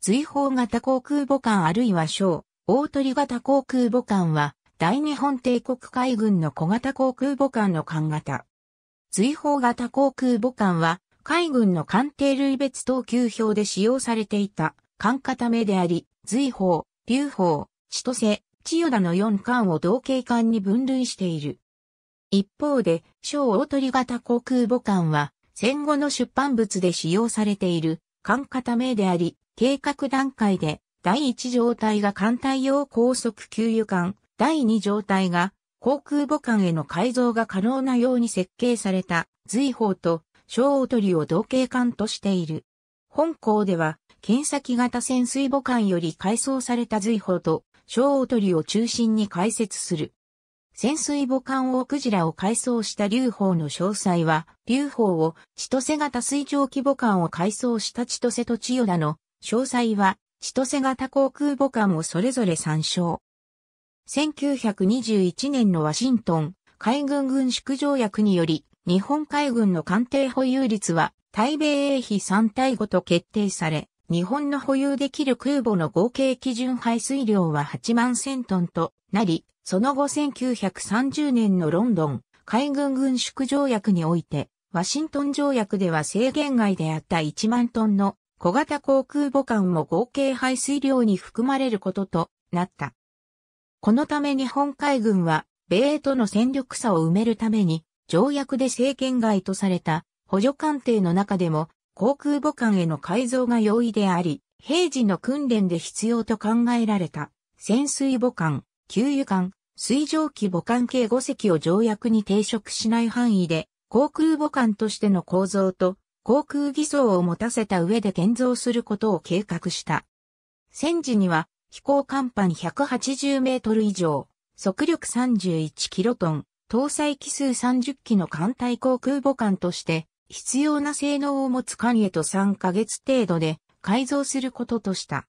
随方型航空母艦あるいは小、大鳥型航空母艦は、大日本帝国海軍の小型航空母艦の艦型。随方型航空母艦は、海軍の艦艇類別等級表で使用されていた艦型名であり、随方、流方、千歳、千代田の4艦を同型艦に分類している。一方で、小大鳥型航空母艦は、戦後の出版物で使用されている艦型名であり、計画段階で、第1状態が艦隊用高速給油艦、第2状態が航空母艦への改造が可能なように設計された随砲と小おとりを同型艦としている。本校では、検査機型潜水母艦より改装された随砲と小おとりを中心に解説する。潜水母艦王クジラを改装した流砲の詳細は、流砲を千歳型水蒸気母艦を改装した千歳と千代田の詳細は、千歳型航空母艦をそれぞれ参照。1921年のワシントン海軍軍縮条約により、日本海軍の艦艇保有率は、対米英比3対5と決定され、日本の保有できる空母の合計基準排水量は8万千トンとなり、その後1930年のロンドン海軍軍縮条約において、ワシントン条約では制限外であった1万トンの小型航空母艦も合計排水量に含まれることとなった。このため日本海軍は、米との戦力差を埋めるために、条約で政権外とされた補助艦艇の中でも、航空母艦への改造が容易であり、平時の訓練で必要と考えられた、潜水母艦、給油艦、水蒸気母艦計5隻を条約に抵触しない範囲で、航空母艦としての構造と航空偽装を持たせた上で建造することを計画した。戦時には飛行甲板180メートル以上、速力31キロトン、搭載機数30機の艦隊航空母艦として、必要な性能を持つ艦へと3ヶ月程度で改造することとした。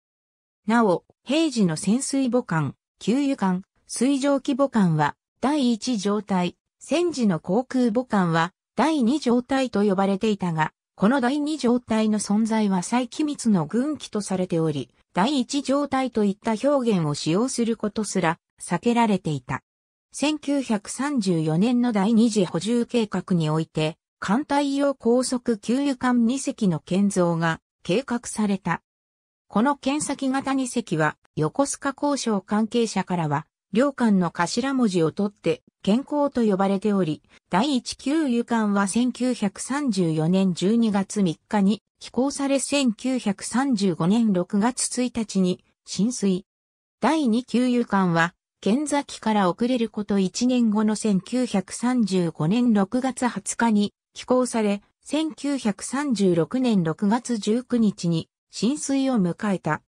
なお、平時の潜水母艦、給油艦、水蒸気母艦は第1状態、戦時の航空母艦は第2状態と呼ばれていたが、この第2状態の存在は再機密の軍機とされており、第1状態といった表現を使用することすら避けられていた。1934年の第2次補充計画において、艦隊用高速給油艦2隻の建造が計画された。この検査機型2隻は横須賀交渉関係者からは両館の頭文字を取って健康と呼ばれており、第1級湯館は1934年12月3日に寄港され1935年6月1日に浸水。第2級湯館は、県崎から遅れること1年後の1935年6月20日に寄港され、1936年6月19日に浸水を迎えた。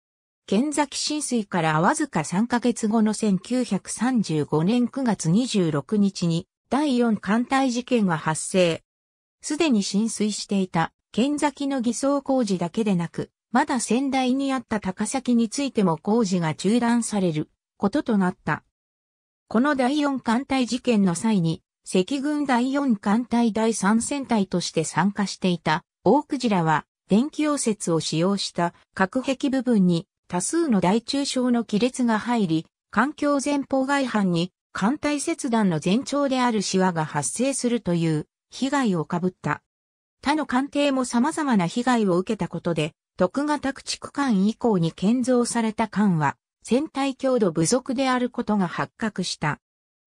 剣崎浸水からわずか3ヶ月後の1935年9月26日に第4艦隊事件が発生。すでに浸水していた剣崎の偽装工事だけでなく、まだ先代にあった高崎についても工事が中断されることとなった。この第4艦隊事件の際に、赤軍第4艦隊第3戦隊として参加していた、大クジラは、電気溶接を使用した隔壁部分に多数の大中小の亀裂が入り、環境前方外反に艦隊切断の前兆であるシワが発生するという被害をかぶった。他の艦艇も様々な被害を受けたことで、徳が宅地区間以降に建造された艦は、船体強度不足であることが発覚した。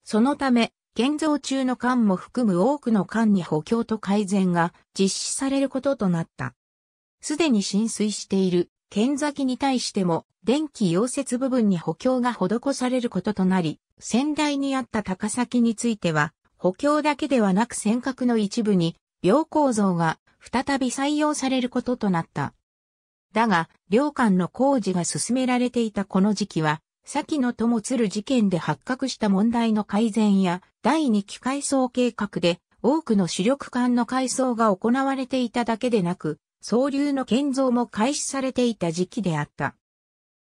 そのため、建造中の艦も含む多くの艦に補強と改善が実施されることとなった。すでに浸水している剣先に対しても電気溶接部分に補強が施されることとなり、先代にあった高崎については、補強だけではなく尖閣の一部に、両構造が再び採用されることとなった。だが、両間の工事が進められていたこの時期は、先の友鶴事件で発覚した問題の改善や、第二期改装計画で、多くの主力艦の改装が行われていただけでなく、総流の建造も開始されていた時期であった。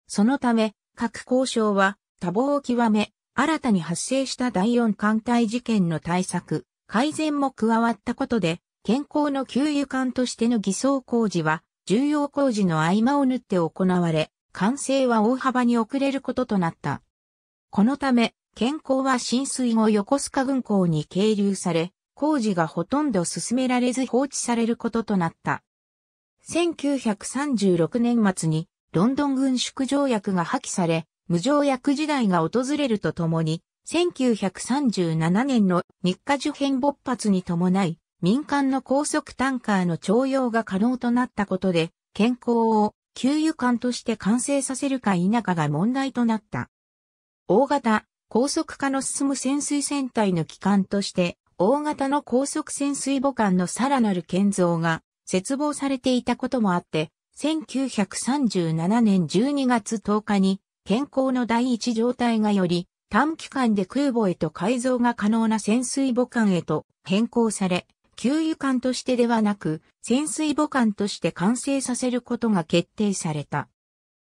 そのため、各交渉は多忙を極め、新たに発生した第四艦隊事件の対策、改善も加わったことで、健康の給油艦としての偽装工事は、重要工事の合間を縫って行われ、完成は大幅に遅れることとなった。このため、健康は浸水後横須賀軍港に係留され、工事がほとんど進められず放置されることとなった。1936年末にロンドン軍縮条約が破棄され、無条約時代が訪れるとともに、1937年の日課受変勃発に伴い、民間の高速タンカーの徴用が可能となったことで、健康を給油艦として完成させるか否かが問題となった。大型、高速化の進む潜水船体の機関として、大型の高速潜水母艦のさらなる建造が絶望されていたこともあって、1937年12月10日に健康の第一状態がより短期間で空母へと改造が可能な潜水母艦へと変更され、給油艦としてではなく潜水母艦として完成させることが決定された。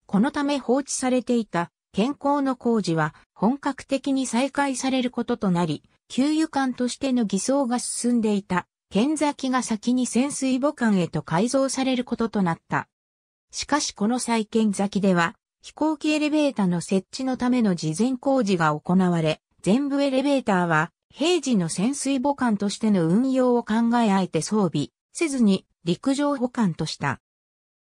このため放置されていた健康の工事は本格的に再開されることとなり、給油艦としての偽装が進んでいた。剣崎が先に潜水母艦へと改造されることとなった。しかしこの再建先では、飛行機エレベーターの設置のための事前工事が行われ、全部エレベーターは平時の潜水母艦としての運用を考えあえて装備せずに陸上保管とした。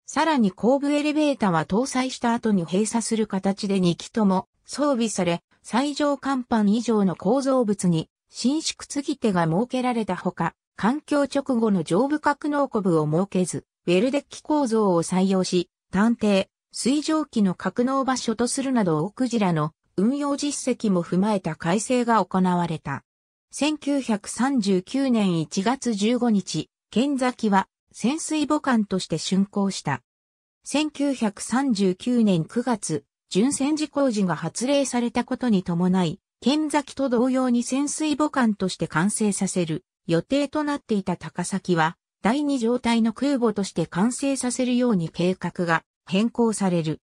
さらに後部エレベーターは搭載した後に閉鎖する形で2機とも装備され、最上甲板以上の構造物に伸縮継手が設けられたほか、環境直後の上部格納庫部を設けず、ウェルデッキ構造を採用し、探偵、水蒸気の格納場所とするなどオクジラの運用実績も踏まえた改正が行われた。1939年1月15日、剣崎は潜水母艦として竣工した。1939年9月、巡船事故時が発令されたことに伴い、剣崎と同様に潜水母艦として完成させる予定となっていた高崎は、第二状態の空母として完成させるように計画が変更される。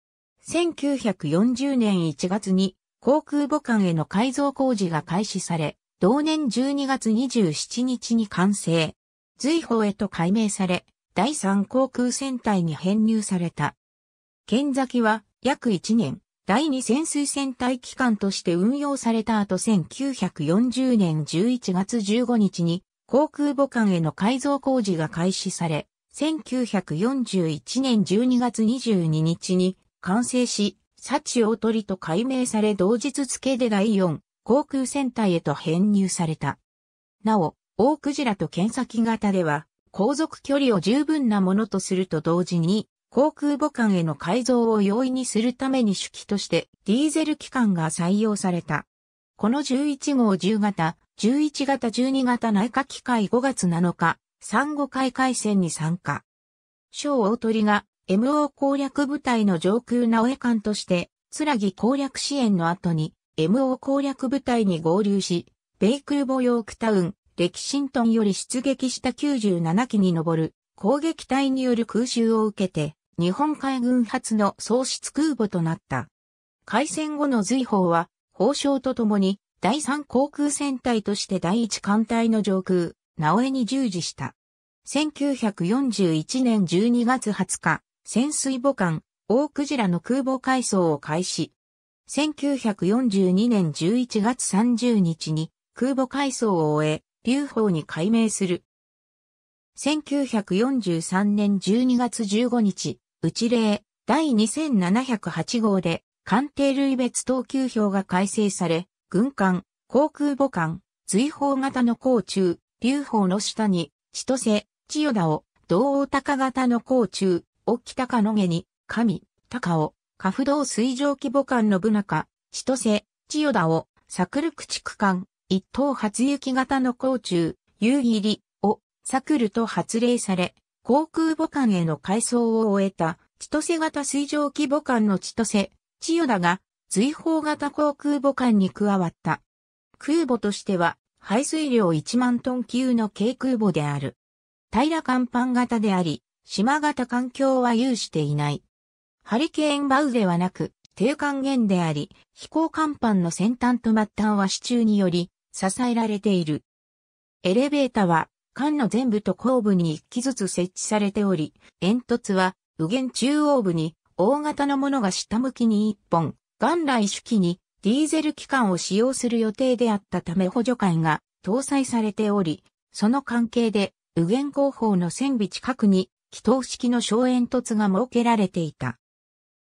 1940年1月に航空母艦への改造工事が開始され、同年12月27日に完成。随法へと改名され、第三航空戦隊に編入された。県崎は約1年、第二潜水船隊機関として運用された後1940年11月15日に航空母艦への改造工事が開始され、1941年12月22日に完成し、サチオトリと改名され同日付で第4航空戦隊へと編入された。なお、大クジラと剣先型では、航続距離を十分なものとすると同時に、航空母艦への改造を容易にするために主機としてディーゼル機関が採用された。この11号10型、11型12型内科機械5月7日、産後海海戦に参加。小大鳥が MO 攻略部隊の上空直江艦として、つらぎ攻略支援の後に MO 攻略部隊に合流し、米空母ヨークタウン、レキシントンより出撃した97機に上る攻撃隊による空襲を受けて、日本海軍初の喪失空母となった。開戦後の随砲は、砲床とともに、第三航空戦隊として第一艦隊の上空、直江に従事した。1941年12月20日、潜水母艦、大クジラの空母改装を開始。1942年11月30日に空母改装を終え、流砲に改名する。1943年12月15日、内例第2708号で官邸類別等級表が改正され、軍艦、航空母艦、随砲型の甲虫、流砲の下に、千歳、千代田を、同大高型の甲虫、沖高野毛に、神、高尾、下不動水上規母艦の部中、千歳、千代田を、桜区地区艦、一等初雪型の甲虫、夕霧を、サクルと発令され、航空母艦への改装を終えた、千歳型水蒸気母艦の千歳、千代田が、随方型航空母艦に加わった。空母としては、排水量1万トン級の軽空母である。平甲板型であり、島型環境は有していない。ハリケーンバウではなく、低還元であり、飛行甲板の先端と末端は支柱により、支えられている。エレベータは、艦の全部と後部に一機ずつ設置されており、煙突は、右舷中央部に、大型のものが下向きに一本、元来主機に、ディーゼル機関を使用する予定であったため補助艦が搭載されており、その関係で、右舷後方の線尾近くに、祈祷式の小煙突が設けられていた。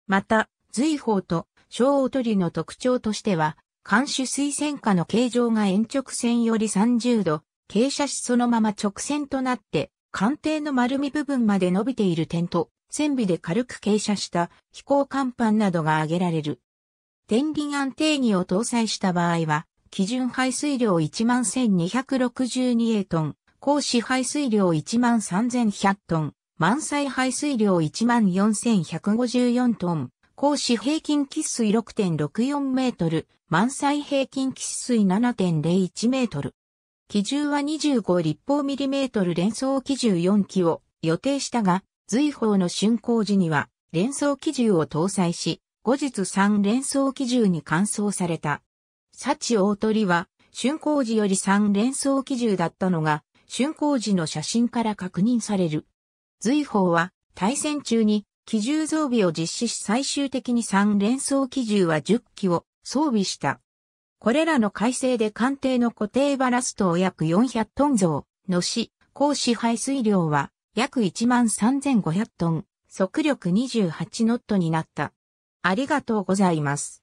また、随砲と小音りの特徴としては、艦首水線下の形状が延直線より30度、傾斜しそのまま直線となって、艦艇の丸み部分まで伸びている点と、船尾で軽く傾斜した飛行甲板などが挙げられる。天輪安定儀を搭載した場合は、基準排水量11,262トン、高市排水量13,100トン、満載排水量14,154トン、高市平均喫水6.64メートル、満載平均喫水7.01メートル。機銃は25立方ミリメートル連装機銃4機を予定したが、随法の竣工時には連装機銃を搭載し、後日3連装機銃に換装された。サチ大鳥は、竣工時より3連装機銃だったのが、竣工時の写真から確認される。随法は、対戦中に、機銃増備を実施し最終的に3連装機銃は10機を装備した。これらの改正で官邸の固定バラストを約400トン増のし、高支配水量は約13,500トン、速力28ノットになった。ありがとうございます。